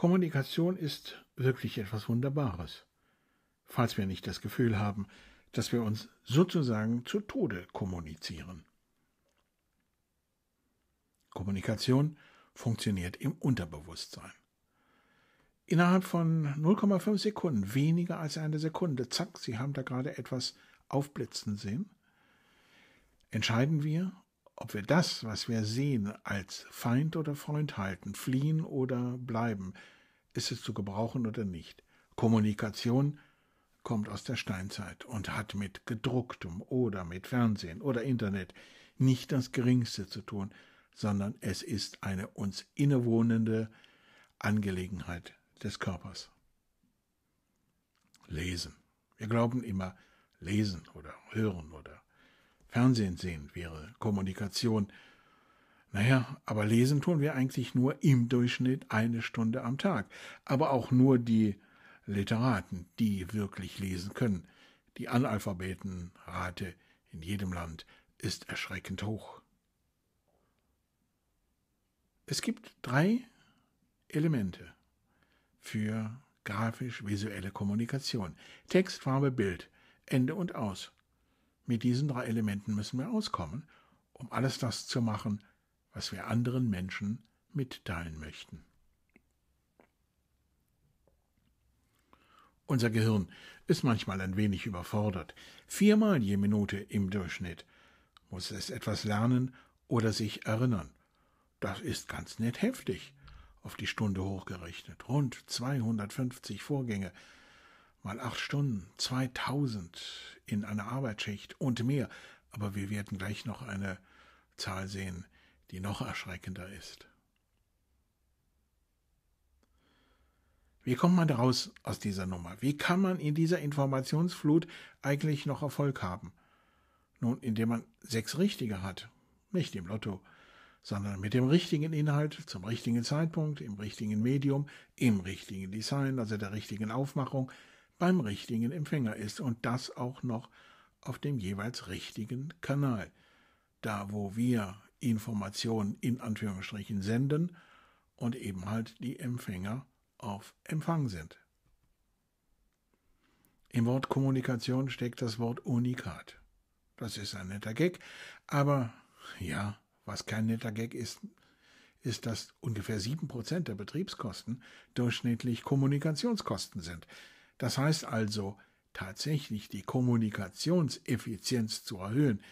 Kommunikation ist wirklich etwas Wunderbares, falls wir nicht das Gefühl haben, dass wir uns sozusagen zu Tode kommunizieren. Kommunikation funktioniert im Unterbewusstsein. Innerhalb von 0,5 Sekunden, weniger als eine Sekunde, zack, Sie haben da gerade etwas aufblitzen sehen, entscheiden wir, ob wir das, was wir sehen, als Feind oder Freund halten, fliehen oder bleiben, ist es zu gebrauchen oder nicht. Kommunikation kommt aus der Steinzeit und hat mit gedrucktem oder mit Fernsehen oder Internet nicht das geringste zu tun, sondern es ist eine uns innewohnende Angelegenheit des Körpers. Lesen. Wir glauben immer lesen oder hören oder Fernsehen sehen wäre Kommunikation. Naja, aber lesen tun wir eigentlich nur im Durchschnitt eine Stunde am Tag. Aber auch nur die Literaten, die wirklich lesen können. Die Analphabetenrate in jedem Land ist erschreckend hoch. Es gibt drei Elemente für grafisch-visuelle Kommunikation. Text, Farbe, Bild, Ende und Aus. Mit diesen drei Elementen müssen wir auskommen, um alles das zu machen, was wir anderen Menschen mitteilen möchten. Unser Gehirn ist manchmal ein wenig überfordert. Viermal je Minute im Durchschnitt muss es etwas lernen oder sich erinnern. Das ist ganz nett heftig, auf die Stunde hochgerechnet. Rund 250 Vorgänge, mal acht Stunden, 2000 in einer Arbeitsschicht und mehr. Aber wir werden gleich noch eine Zahl sehen, die noch erschreckender ist. Wie kommt man raus aus dieser Nummer? Wie kann man in dieser Informationsflut eigentlich noch Erfolg haben? Nun, indem man sechs Richtige hat, nicht im Lotto, sondern mit dem richtigen Inhalt, zum richtigen Zeitpunkt, im richtigen Medium, im richtigen Design, also der richtigen Aufmachung, beim richtigen Empfänger ist und das auch noch auf dem jeweils richtigen Kanal. Da, wo wir Informationen in Anführungsstrichen senden und eben halt die Empfänger auf Empfang sind. Im Wort Kommunikation steckt das Wort Unikat. Das ist ein netter Gag, aber ja, was kein netter Gag ist, ist, dass ungefähr 7% der Betriebskosten durchschnittlich Kommunikationskosten sind. Das heißt also, tatsächlich die Kommunikationseffizienz zu erhöhen,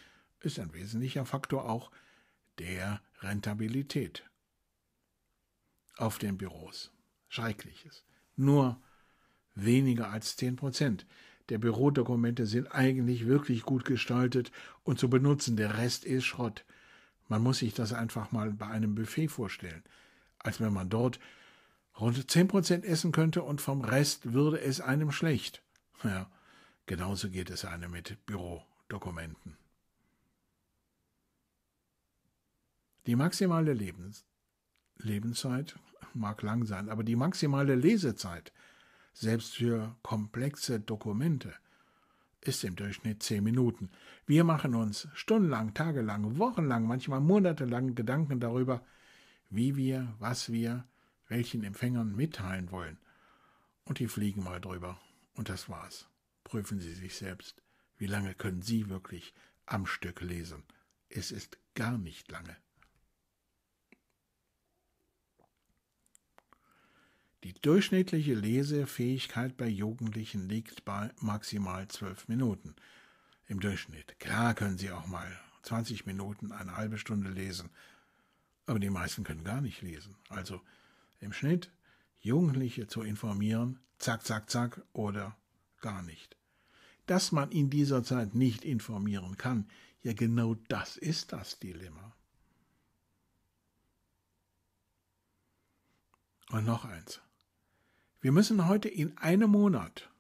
ist ein wesentlicher Faktor auch der Rentabilität auf den Büros. Schreckliches. Nur weniger als 10 Prozent der Bürodokumente sind eigentlich wirklich gut gestaltet und zu benutzen. Der Rest ist Schrott. Man muss sich das einfach mal bei einem Buffet vorstellen, als wenn man dort rund 10% essen könnte und vom Rest würde es einem schlecht. Ja, genauso geht es einem mit Bürodokumenten. Die maximale Lebens Lebenszeit mag lang sein, aber die maximale Lesezeit, selbst für komplexe Dokumente, ist im Durchschnitt zehn Minuten. Wir machen uns stundenlang, tagelang, wochenlang, manchmal monatelang Gedanken darüber, wie wir, was wir, welchen Empfängern mitteilen wollen. Und die fliegen mal drüber. Und das war's. Prüfen Sie sich selbst. Wie lange können Sie wirklich am Stück lesen? Es ist gar nicht lange. Die durchschnittliche Lesefähigkeit bei Jugendlichen liegt bei maximal zwölf Minuten. Im Durchschnitt. Klar können sie auch mal 20 Minuten, eine halbe Stunde lesen. Aber die meisten können gar nicht lesen. Also im Schnitt Jugendliche zu informieren, zack, zack, zack oder gar nicht. Dass man in dieser Zeit nicht informieren kann, ja genau das ist das Dilemma. Und noch eins. Wir müssen heute in einem Monat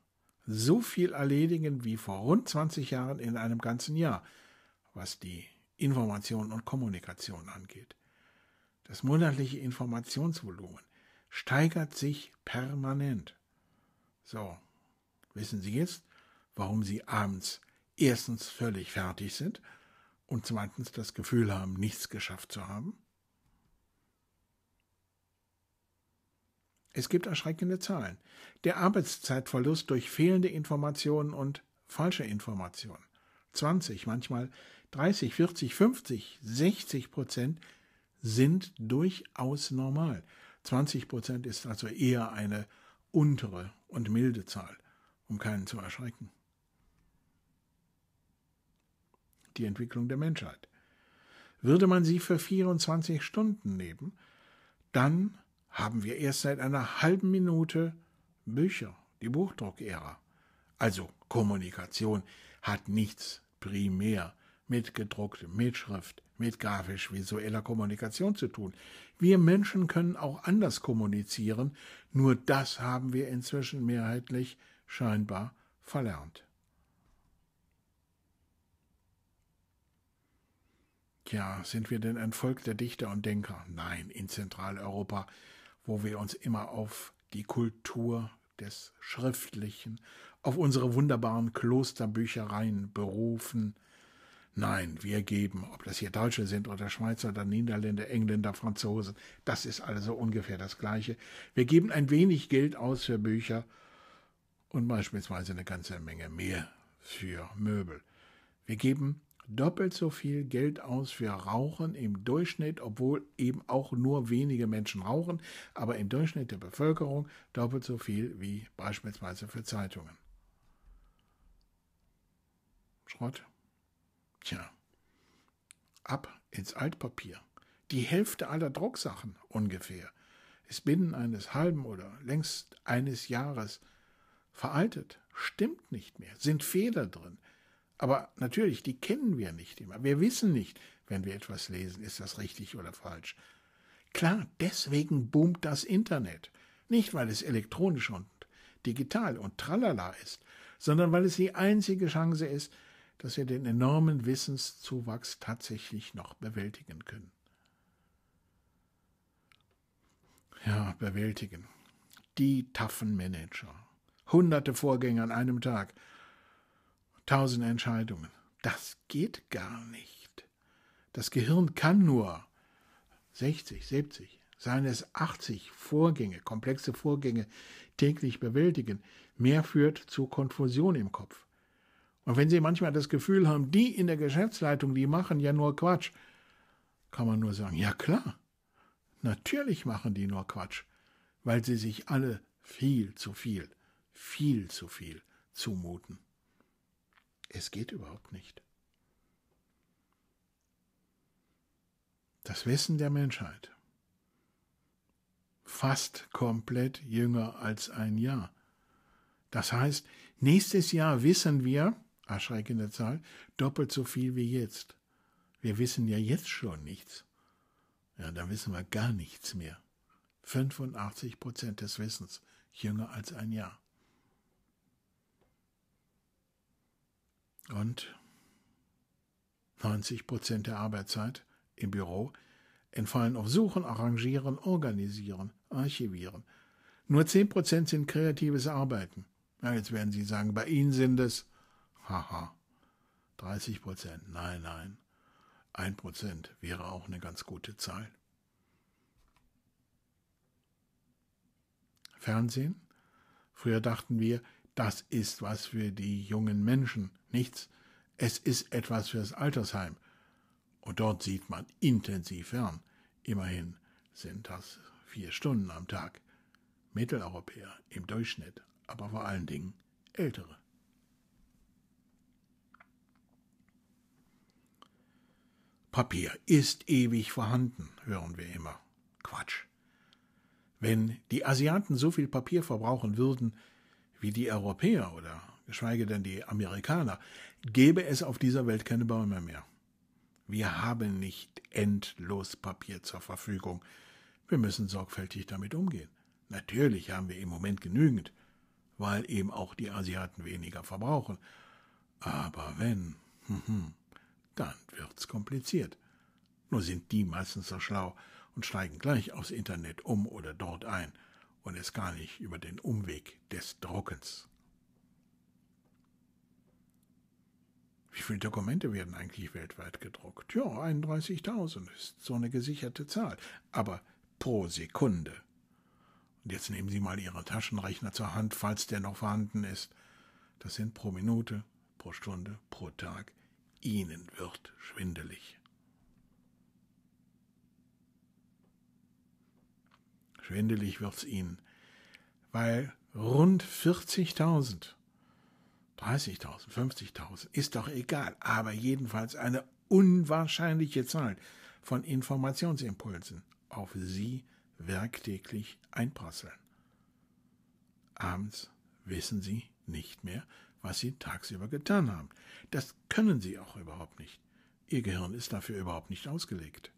so viel erledigen wie vor rund 20 Jahren in einem ganzen Jahr, was die Information und Kommunikation angeht. Das monatliche Informationsvolumen steigert sich permanent. So, wissen Sie jetzt, warum Sie abends erstens völlig fertig sind und zweitens das Gefühl haben, nichts geschafft zu haben? Es gibt erschreckende Zahlen. Der Arbeitszeitverlust durch fehlende Informationen und falsche Informationen. 20, manchmal 30, 40, 50, 60 Prozent sind durchaus normal. 20 Prozent ist also eher eine untere und milde Zahl, um keinen zu erschrecken. Die Entwicklung der Menschheit. Würde man sie für 24 Stunden nehmen, dann haben wir erst seit einer halben Minute Bücher, die Buchdruckära. Also Kommunikation hat nichts primär mit gedrucktem, mit Schrift, mit grafisch-visueller Kommunikation zu tun. Wir Menschen können auch anders kommunizieren, nur das haben wir inzwischen mehrheitlich scheinbar verlernt. Tja, sind wir denn ein Volk der Dichter und Denker? Nein, in Zentraleuropa, wo wir uns immer auf die Kultur des Schriftlichen, auf unsere wunderbaren Klosterbüchereien berufen, Nein, wir geben, ob das hier Deutsche sind oder Schweizer oder Niederländer, Engländer, Franzosen, das ist also ungefähr das Gleiche. Wir geben ein wenig Geld aus für Bücher und beispielsweise eine ganze Menge mehr für Möbel. Wir geben doppelt so viel Geld aus für Rauchen im Durchschnitt, obwohl eben auch nur wenige Menschen rauchen, aber im Durchschnitt der Bevölkerung doppelt so viel wie beispielsweise für Zeitungen. Schrott. Tja, ab ins Altpapier. Die Hälfte aller Drucksachen ungefähr ist binnen eines halben oder längst eines Jahres veraltet, stimmt nicht mehr, sind Fehler drin. Aber natürlich, die kennen wir nicht immer. Wir wissen nicht, wenn wir etwas lesen, ist das richtig oder falsch. Klar, deswegen boomt das Internet. Nicht, weil es elektronisch und digital und tralala ist, sondern weil es die einzige Chance ist, dass wir den enormen Wissenszuwachs tatsächlich noch bewältigen können. Ja, bewältigen. Die taffen Manager. Hunderte Vorgänge an einem Tag. Tausend Entscheidungen. Das geht gar nicht. Das Gehirn kann nur 60, 70, seien es 80 Vorgänge, komplexe Vorgänge täglich bewältigen. Mehr führt zu Konfusion im Kopf. Und wenn Sie manchmal das Gefühl haben, die in der Geschäftsleitung, die machen ja nur Quatsch, kann man nur sagen, ja klar, natürlich machen die nur Quatsch, weil sie sich alle viel zu viel, viel zu viel zumuten. Es geht überhaupt nicht. Das Wissen der Menschheit. Fast komplett jünger als ein Jahr. Das heißt, nächstes Jahr wissen wir, erschreckende Zahl, doppelt so viel wie jetzt. Wir wissen ja jetzt schon nichts. Ja, da wissen wir gar nichts mehr. 85 Prozent des Wissens jünger als ein Jahr. Und 90 Prozent der Arbeitszeit im Büro entfallen auf Suchen, Arrangieren, Organisieren, Archivieren. Nur 10 Prozent sind kreatives Arbeiten. Ja, jetzt werden Sie sagen, bei Ihnen sind es Haha. 30 Prozent. Nein, nein. Ein Prozent wäre auch eine ganz gute Zahl. Fernsehen. Früher dachten wir, das ist was für die jungen Menschen. Nichts. Es ist etwas fürs Altersheim. Und dort sieht man intensiv fern. Immerhin sind das vier Stunden am Tag. Mitteleuropäer im Durchschnitt, aber vor allen Dingen Ältere. Papier ist ewig vorhanden, hören wir immer. Quatsch. Wenn die Asiaten so viel Papier verbrauchen würden wie die Europäer oder geschweige denn die Amerikaner, gäbe es auf dieser Welt keine Bäume mehr. Wir haben nicht endlos Papier zur Verfügung. Wir müssen sorgfältig damit umgehen. Natürlich haben wir im Moment genügend, weil eben auch die Asiaten weniger verbrauchen. Aber wenn, hm, hm, macht's kompliziert. Nur sind die meistens so schlau und steigen gleich aufs Internet um oder dort ein und es gar nicht über den Umweg des Druckens. Wie viele Dokumente werden eigentlich weltweit gedruckt? Ja, 31.000 ist so eine gesicherte Zahl, aber pro Sekunde. Und jetzt nehmen Sie mal Ihren Taschenrechner zur Hand, falls der noch vorhanden ist. Das sind pro Minute, pro Stunde, pro Tag ihnen wird schwindelig. Schwindelig wird es ihnen, weil rund 40.000, 30.000, 50.000, ist doch egal, aber jedenfalls eine unwahrscheinliche Zahl von Informationsimpulsen auf sie werktäglich einprasseln. Abends wissen sie nicht mehr, was sie tagsüber getan haben. Das können sie auch überhaupt nicht. Ihr Gehirn ist dafür überhaupt nicht ausgelegt.